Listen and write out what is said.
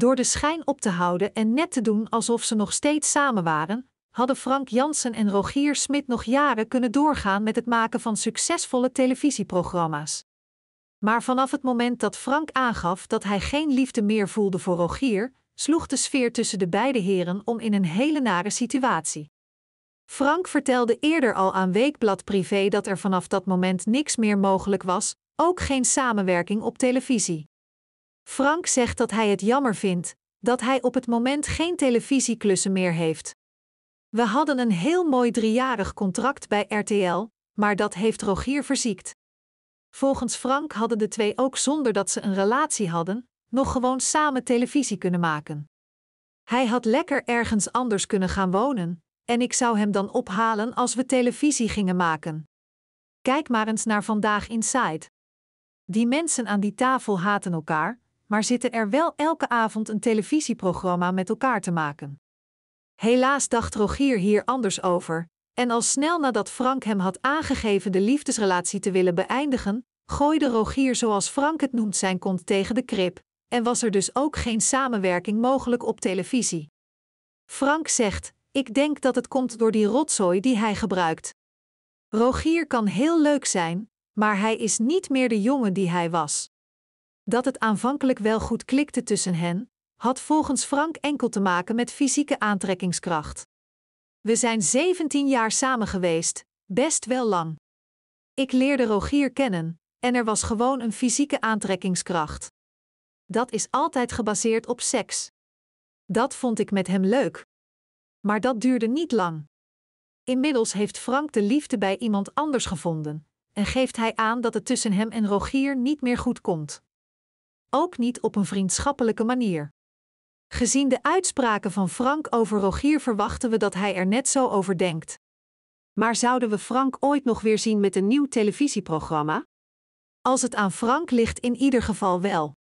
Door de schijn op te houden en net te doen alsof ze nog steeds samen waren, hadden Frank Jansen en Rogier Smit nog jaren kunnen doorgaan met het maken van succesvolle televisieprogramma's. Maar vanaf het moment dat Frank aangaf dat hij geen liefde meer voelde voor Rogier, sloeg de sfeer tussen de beide heren om in een hele nare situatie. Frank vertelde eerder al aan Weekblad Privé dat er vanaf dat moment niks meer mogelijk was, ook geen samenwerking op televisie. Frank zegt dat hij het jammer vindt dat hij op het moment geen televisieklussen meer heeft. We hadden een heel mooi driejarig contract bij RTL, maar dat heeft Rogier verziekt. Volgens Frank hadden de twee ook zonder dat ze een relatie hadden, nog gewoon samen televisie kunnen maken. Hij had lekker ergens anders kunnen gaan wonen, en ik zou hem dan ophalen als we televisie gingen maken. Kijk maar eens naar vandaag Inside. Die mensen aan die tafel haten elkaar, maar zitten er wel elke avond een televisieprogramma met elkaar te maken. Helaas dacht Rogier hier anders over, en al snel nadat Frank hem had aangegeven de liefdesrelatie te willen beëindigen, gooide Rogier zoals Frank het noemt zijn kont tegen de krip, en was er dus ook geen samenwerking mogelijk op televisie. Frank zegt: Ik denk dat het komt door die rotzooi die hij gebruikt. Rogier kan heel leuk zijn, maar hij is niet meer de jongen die hij was. Dat het aanvankelijk wel goed klikte tussen hen, had volgens Frank enkel te maken met fysieke aantrekkingskracht. We zijn 17 jaar samen geweest, best wel lang. Ik leerde Rogier kennen, en er was gewoon een fysieke aantrekkingskracht. Dat is altijd gebaseerd op seks. Dat vond ik met hem leuk. Maar dat duurde niet lang. Inmiddels heeft Frank de liefde bij iemand anders gevonden en geeft hij aan dat het tussen hem en Rogier niet meer goed komt ook niet op een vriendschappelijke manier. Gezien de uitspraken van Frank over Rogier verwachten we dat hij er net zo over denkt. Maar zouden we Frank ooit nog weer zien met een nieuw televisieprogramma? Als het aan Frank ligt, in ieder geval wel.